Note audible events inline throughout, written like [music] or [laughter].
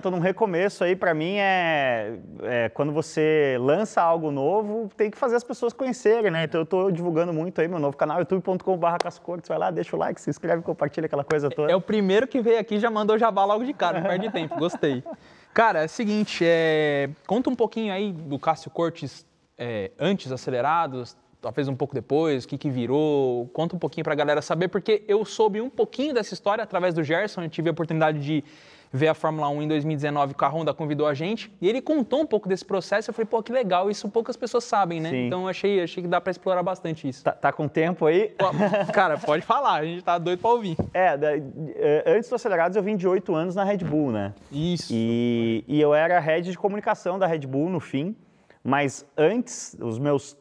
Então num recomeço aí, para mim é, é, quando você lança algo novo, tem que fazer as pessoas conhecerem, né? Então eu estou divulgando muito aí meu novo canal, youtube.com.br Cortes Vai lá, deixa o like, se inscreve, compartilha aquela coisa toda. É o primeiro que veio aqui já mandou jabá logo de cara, não perde [laughs] tempo, gostei. Cara, é o seguinte, é... conta um pouquinho aí do Cássio Cortes é, antes acelerados, talvez um pouco depois, o que, que virou. Conta um pouquinho para a galera saber, porque eu soube um pouquinho dessa história através do Gerson, eu tive a oportunidade de ver a Fórmula 1 em 2019, que a Honda convidou a gente, e ele contou um pouco desse processo. Eu falei, pô, que legal, isso poucas pessoas sabem, né? Sim. Então achei, achei que dá para explorar bastante isso. Tá, tá, com tempo aí? Cara, pode falar, a gente tá doido para ouvir. É, é, antes do Acelerados eu vim de oito anos na Red Bull, né? Isso. E, e eu era head de comunicação da Red Bull no fim, mas antes, os meus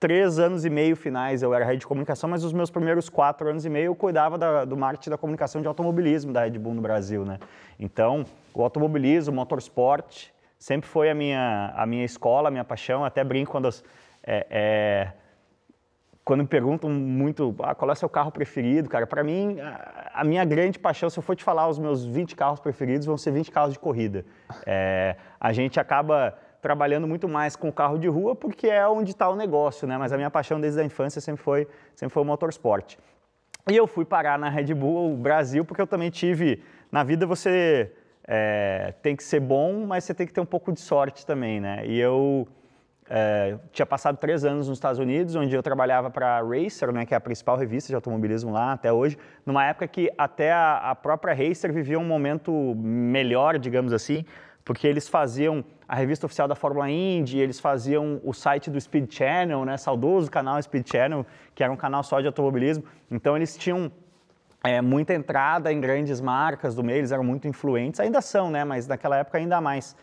três anos e meio finais eu era head de comunicação, mas os meus primeiros quatro anos e meio eu cuidava da, do marketing da comunicação de automobilismo da Red Bull no Brasil, né? Então, o automobilismo, o motorsport, sempre foi a minha, a minha escola, a minha paixão. Até brinco quando, as, é, é, quando me perguntam muito ah, qual é o seu carro preferido, cara. Para mim, a, a, minha grande paixão, se eu for te falar os meus 20 carros preferidos, vão ser 20 carros de corrida. É, a gente acaba trabalhando muito mais com carro de rua porque é onde está o negócio, né? Mas a minha paixão desde a infância sempre foi, sempre foi o motorsport. E eu fui parar na Red Bull Brasil porque eu também tive. Na vida você é, tem que ser bom, mas você tem que ter um pouco de sorte também, né? E eu é, tinha passado três anos nos Estados Unidos, onde eu trabalhava para a Racer, né, que é a principal revista de automobilismo lá até hoje, numa época que até a, a própria Racer vivia um momento melhor, digamos assim. Sim porque eles faziam a revista oficial da Fórmula Indy, eles faziam o site do Speed Channel, né, saudoso canal Speed Channel, que era um canal só de automobilismo. Então eles tinham é, muita entrada em grandes marcas do meio, eles eram muito influentes, ainda são, né, mas naquela época ainda mais.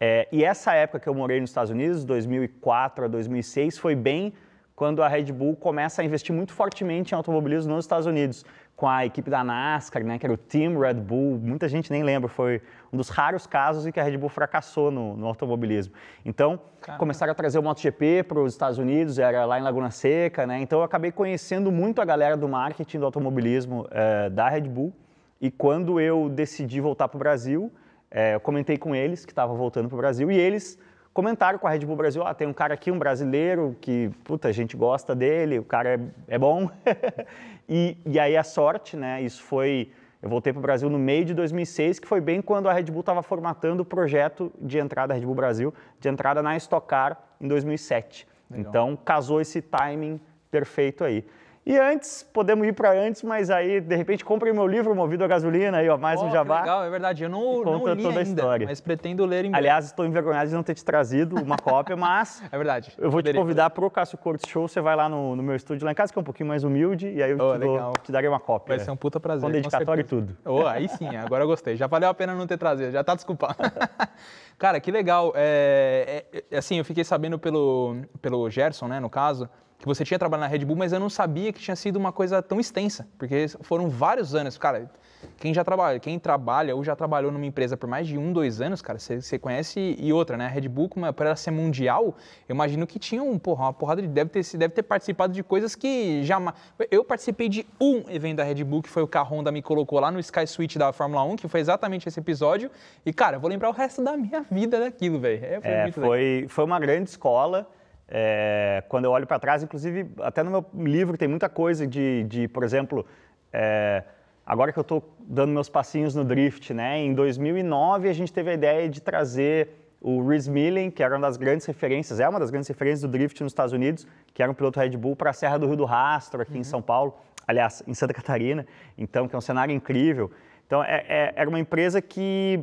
É, e essa época que eu morei nos Estados Unidos, 2004 a 2006, foi bem quando a Red Bull começa a investir muito fortemente em automobilismo nos Estados Unidos com a equipe da NASCAR, né, que era o Team Red Bull. Muita gente nem lembra, foi um dos raros casos em que a Red Bull fracassou no, no automobilismo. Então, Caramba. começaram a trazer o MotoGP para os Estados Unidos, era lá em Laguna Seca, né? Então, eu acabei conhecendo muito a galera do marketing do automobilismo é, da Red Bull. E quando eu decidi voltar para o Brasil, é, eu comentei com eles que estava voltando para o Brasil e eles comentário com a Red Bull Brasil, ah, tem um cara aqui, um brasileiro, que, puta, a gente gosta dele, o cara é, é bom. [laughs] e, e aí a sorte, né, isso foi... Eu voltei para o Brasil no meio de 2006, que foi bem quando a Red Bull estava formatando o projeto de entrada, Red Bull Brasil, de entrada na Stock Car em 2007. Legal. Então, casou esse timing perfeito aí. E antes, podemos ir para antes, mas aí, de repente, comprem meu livro Movido a Gasolina, aí, ó, mais oh, um jabá. legal, é verdade. Eu não, não li toda ainda, a história. mas pretendo ler em breve. Aliás, estou envergonhado de não ter te trazido uma cópia, [laughs] mas... é verdade. Eu vou poderia, te convidar para o Cássio Corte Show, você vai lá no, no, meu estúdio lá em casa, que é um pouquinho mais humilde, e aí eu oh, te, dou, te, darei uma cópia. Vai ser um puta prazer, Com dedicatório e tudo. Oh, aí sim, agora eu gostei. Já valeu a pena não ter trazido, já tá desculpado. [laughs] Cara, que legal. É, é, é, assim, eu fiquei sabendo pelo, pelo Gerson, né, no caso que você tinha trabalhado na Red Bull, mas eu não sabia que tinha sido uma coisa tão extensa, porque foram vários anos, cara. Quem já trabalha, quem trabalha ou já trabalhou numa empresa por mais de um, dois anos, cara, você conhece e outra, né? A Red Bull, como é, para ela ser mundial, eu imagino que tinha um, porra, uma porrada de deve ter deve ter participado de coisas que jamais. Eu participei de um evento da Red Bull que foi o que a Honda me colocou lá no Sky Suite da Fórmula 1, que foi exatamente esse episódio. E cara, eu vou lembrar o resto da minha [laughs] vida daquilo, velho. É, foi, é, foi, foi uma grande escola. É, quando eu olho para trás, inclusive, até no meu livro tem muita coisa de, de por exemplo, é, agora que eu estou dando meus passinhos no drift, né? Em 2009 a gente teve a ideia de trazer o Rhys Millen, que era uma das grandes referências, é uma das grandes referências do drift nos Estados Unidos, que era um piloto Red Bull para a Serra do Rio do Rastro, aqui uhum. em São Paulo, aliás, em Santa Catarina, então, que é um cenário incrível. Então, é, é, era uma empresa que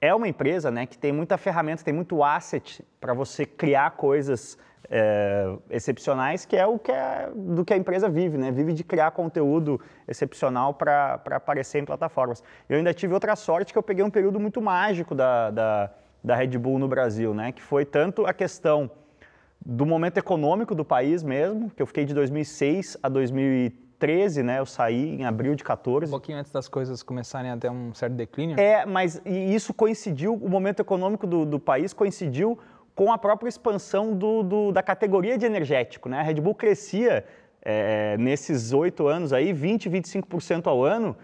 é uma empresa né, que tem muita ferramenta, tem muito asset para você criar coisas é, excepcionais, que é o que é, do que a empresa vive, né? Vive de criar conteúdo excepcional para aparecer em plataformas. Eu ainda tive outra sorte que eu peguei um período muito mágico da, da, da Red Bull no Brasil, né? Que foi tanto a questão do momento econômico do país mesmo, que eu fiquei de 2006 a 2013, né? Eu saí em abril de 14. Um pouquinho antes das coisas começarem a ter um certo declínio. É, mas isso coincidiu, o momento econômico do, do país coincidiu com a própria expansão do, do, da categoria de energético. Né? A Red Bull crescia é, nesses oito anos aí 20, 25% ao ano.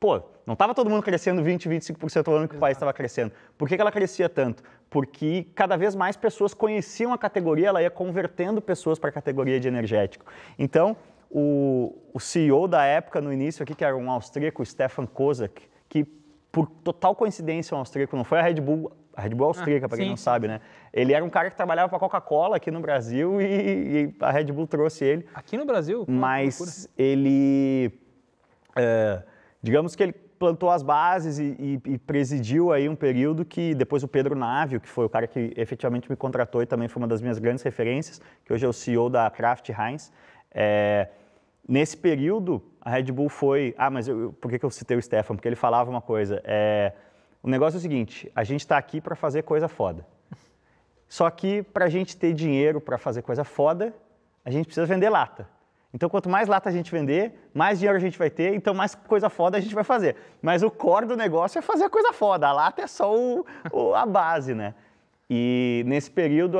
Pô, não estava todo mundo crescendo 20, 25% ao ano que o país estava crescendo. Por que, que ela crescia tanto? Porque cada vez mais pessoas conheciam a categoria, ela ia convertendo pessoas para a categoria de energético. Então, o, o, CEO da época, no início aqui, que era um austríaco, Stefan Kozak, que por total coincidência um austríaco, não foi a Red Bull a Red Bull é ah, austríaca, ah, para quem sim. não sabe, né? Ele era um cara que trabalhava para Coca-Cola aqui no Brasil e, e, a Red Bull trouxe ele. Aqui no Brasil? Mas ele, é, digamos que ele plantou as bases e, e, e, presidiu aí um período que depois o Pedro Navio, que foi o cara que efetivamente me contratou e também foi uma das minhas grandes referências, que hoje é o CEO da Kraft Heinz. É, nesse período, a Red Bull foi... Ah, mas eu, por que, que eu citei o Stefan? Porque ele falava uma coisa... É, o negócio é o seguinte: a gente está aqui para fazer coisa foda. Só que para a gente ter dinheiro para fazer coisa foda, a gente precisa vender lata. Então, quanto mais lata a gente vender, mais dinheiro a gente vai ter, então mais coisa foda a gente vai fazer. Mas o core do negócio é fazer a coisa foda, a lata é só o, o, a base, né? E nesse período,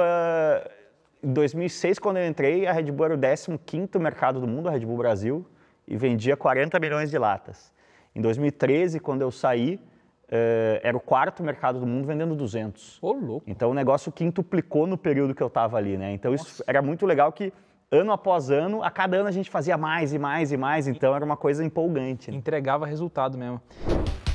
em 2006, quando eu entrei, a Red Bull era o 15 mercado do mundo, a Red Bull Brasil, e vendia 40 milhões de latas. Em 2013, quando eu saí, Uh, era o quarto mercado do mundo vendendo 200. Ô, louco. Então o negócio quintuplicou no período que eu estava ali, né? Então Nossa. isso era muito legal que ano após ano, a cada ano a gente fazia mais e mais e mais, então era uma coisa empolgante. Né? Entregava resultado mesmo.